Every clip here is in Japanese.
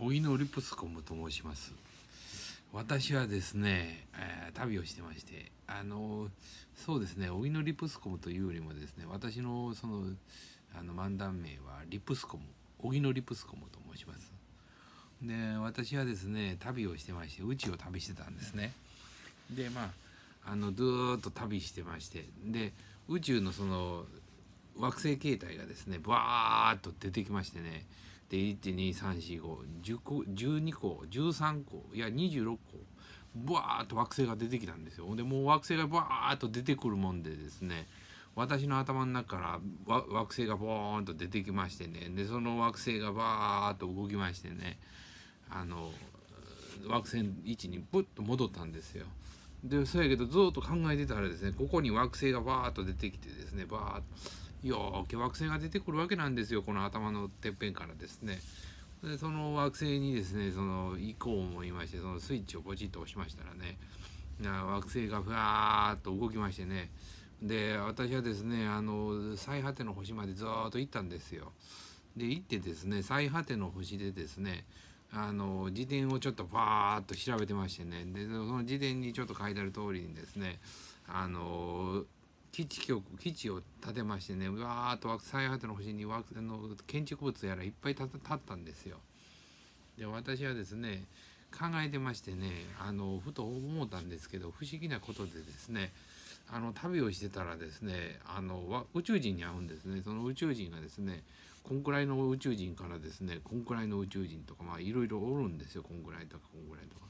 お祈リプスコムと申します私はですね、えー、旅をしてましてあのそうですねお祈リプスコムというよりもですね私のそのあの漫談名はリプスコムお祈リプスコムと申しますで私はですね旅をしてまして宇宙を旅してたんですねでまああのずっと旅してましてで宇宙のその惑星形態がですねバーッと出てきましてねで1234510個12個13個いや26個バーッと惑星が出てきたんですよでもう惑星がバーッと出てくるもんでですね私の頭の中から惑星がボーンと出てきましてねでその惑星がバーッと動きましてねあの惑星位置にブッと戻ったんですよ。でそうやけどずっと考えてたらですねここに惑星がバーッと出てきてですねバーッと。よく惑星が出てくるわけなんですよこの頭のてっぺんからですね。でその惑星にですねその以降もいましてそのスイッチをポチッと押しましたらね惑星がふわーっと動きましてねで私はですねあの最果ての星までずっと行ったんですよ。で行ってですね最果ての星でですねあの辞典をちょっとパーッと調べてましてねでその辞典にちょっと書いてある通りにですねあの基地局基地を建てましてねうわーっと最果ての星にあの建築物やらいっぱい建ったんですよ。で私はですね考えてましてねあのふと思ったんですけど不思議なことでですねあの旅をしてたらですねあの宇宙人に会うんですねその宇宙人がですねこんくらいの宇宙人からですねこんくらいの宇宙人とかまあいろいろおるんですよこんくらいとかこんくらいとか。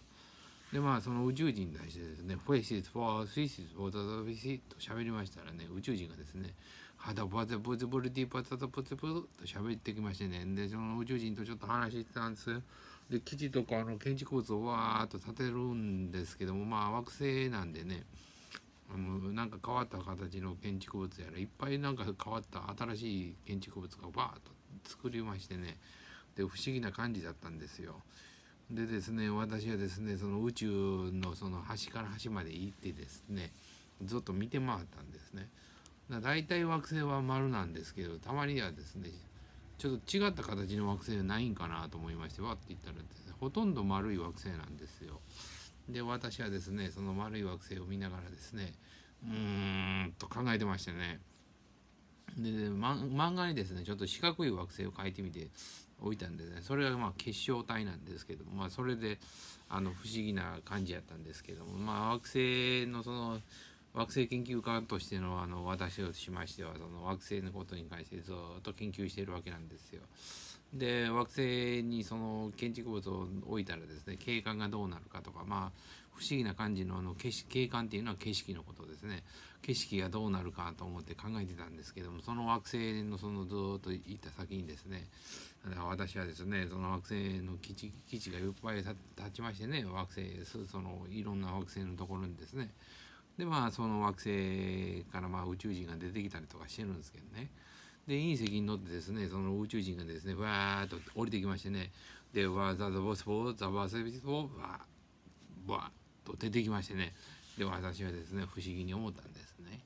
でまあその宇宙人に対してですね「フェイシス・フォー・スイス・フォー・ザ・ザ・フィシ」と喋りましたらね宇宙人がですね「肌バゼブズブルティパタタプツプ」と喋ってきましてねでその宇宙人とちょっと話してたんですで基地とかあの建築物をわーっと建てるんですけどもまあ惑星なんでねあのなんか変わった形の建築物やらいっぱいなんか変わった新しい建築物がバーっと作りましてねで不思議な感じだったんですよ。でですね私はですねその宇宙のその端から端まで行ってですねずっと見て回ったんですね。だ大体惑星は丸なんですけどたまにはですねちょっと違った形の惑星ないんかなと思いましてわって言ったらですねほとんど丸い惑星なんですよ。で私はですねその丸い惑星を見ながらですねうーんと考えてましてねで、漫画にですねちょっと四角い惑星を描いてみて置いたんでねそれがまあ結晶体なんですけどまあそれであの不思議な感じやったんですけどもまあ惑星のその惑星研究家としてのあの私としましてはその惑星のことに関してずっと研究してるわけなんですよ。で惑星にその建築物を置いたらですね景観がどうなるかとかまあ不思議な感じのあの景色景観っていうのは景色のことですね景色がどうなるかと思って考えてたんですけどもその惑星のそのずっと行った先にですね私はですねその惑星の基地基地がいっぱい立ちましてね惑星そのいろんな惑星のところにですねでまあその惑星からまあ宇宙人が出てきたりとかしてるんですけどねで隕石に乗ってですねその宇宙人がですねわーっと降りてきましてねでわざわざスボザざわざスボわーわーっと出てきましてねで私はですね不思議に思ったんですね。